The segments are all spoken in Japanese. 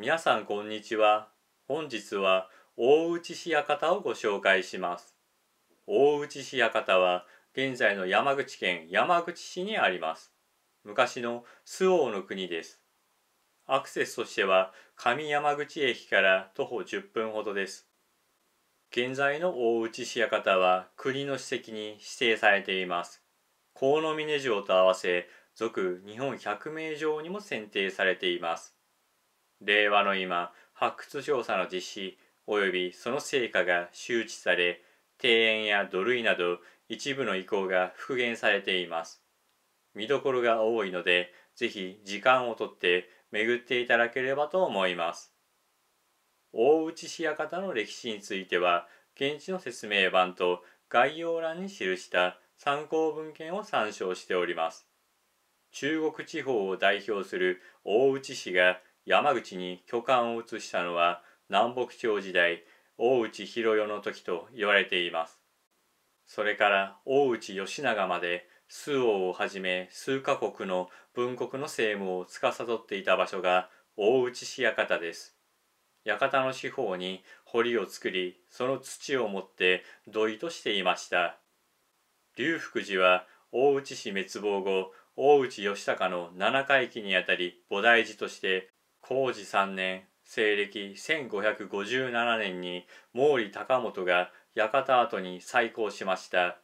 皆さんこんにちは。本日は大内市館をご紹介します。大内市館は現在の山口県山口市にあります。昔の周防の国です。アクセスとしては上山口駅から徒歩10分ほどです。現在の大内市館は国の史跡に指定されています。河野峰城と合わせ、俗日本百名城にも選定されています。令和の今発掘調査の実施及びその成果が周知され庭園や土塁など一部の遺構が復元されています見どころが多いので是非時間をとって巡っていただければと思います大内市館の歴史については現地の説明版と概要欄に記した参考文献を参照しております中国地方を代表する大内市が山口に巨漢を移したのは南北朝時代大内広世の時と言われていますそれから大内義長まで周王をはじめ数カ国の文国の政務を司っていた場所が大内市館です館の四方に堀を作りその土を持って土井としていました龍福寺は大内氏滅亡後大内義隆の七回忌にあたり菩提寺として工事3年西暦1557年に毛利高元が館跡に再興しました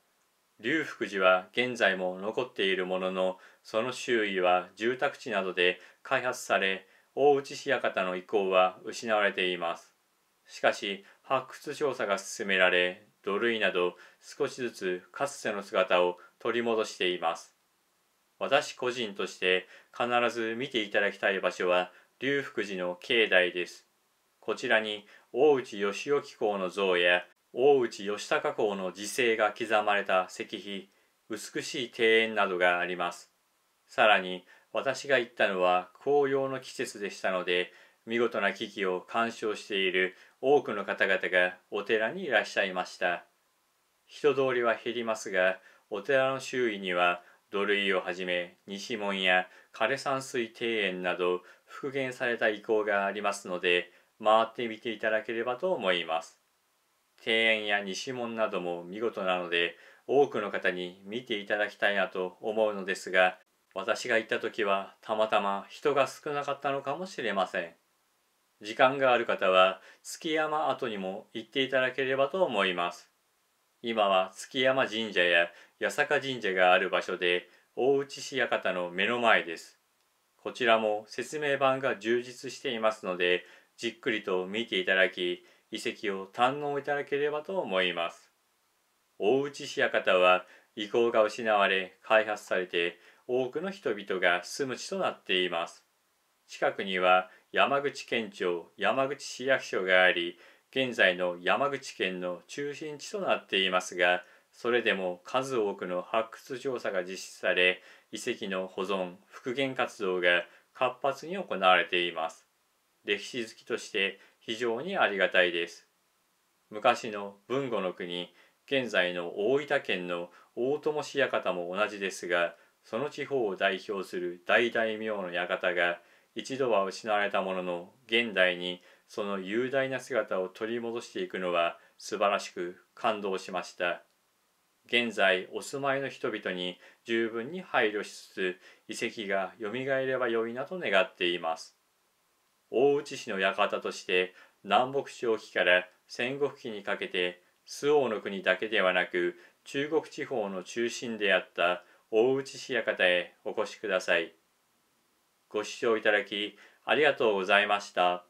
龍福寺は現在も残っているもののその周囲は住宅地などで開発され大内市館の遺構は失われていますしかし発掘調査が進められ土塁など少しずつかつての姿を取り戻しています私個人として必ず見ていただきたい場所は龍福寺の境内です。こちらに大内義興公の像や大内義高公の辞世が刻まれた石碑、美しい庭園などがあります。さらに私が行ったのは紅葉の季節でしたので、見事な危機を鑑賞している多くの方々がお寺にいらっしゃいました。人通りは減りますが、お寺の周囲には土塁をはじめ西門や枯山水庭園など復元された遺構がありますので回ってみていただければと思います庭園や西門なども見事なので多くの方に見ていただきたいなと思うのですが私が行った時はたまたま人が少なかったのかもしれません時間がある方は築山跡にも行っていただければと思います今は築山神社や八坂神社がある場所で大内市館の目の前ですこちらも説明版が充実していますので、じっくりと見ていただき、遺跡を堪能いただければと思います。大内市館は遺構が失われ、開発されて、多くの人々が住む地となっています。近くには山口県庁山口市役所があり、現在の山口県の中心地となっていますが、それでも数多くの発掘調査が実施され遺跡の保存復元活動が活発に行われています歴史好きとして非常にありがたいです昔の豊後の国現在の大分県の大友氏館も同じですがその地方を代表する大大名の館が一度は失われたものの現代にその雄大な姿を取り戻していくのは素晴らしく感動しました。現在お住まいの人々に十分に配慮しつつ遺跡がよみがえればよいなと願っています大内氏の館として南北朝期から戦国期にかけて周防の国だけではなく中国地方の中心であった大内氏館へお越しください。ご視聴いただきありがとうございました。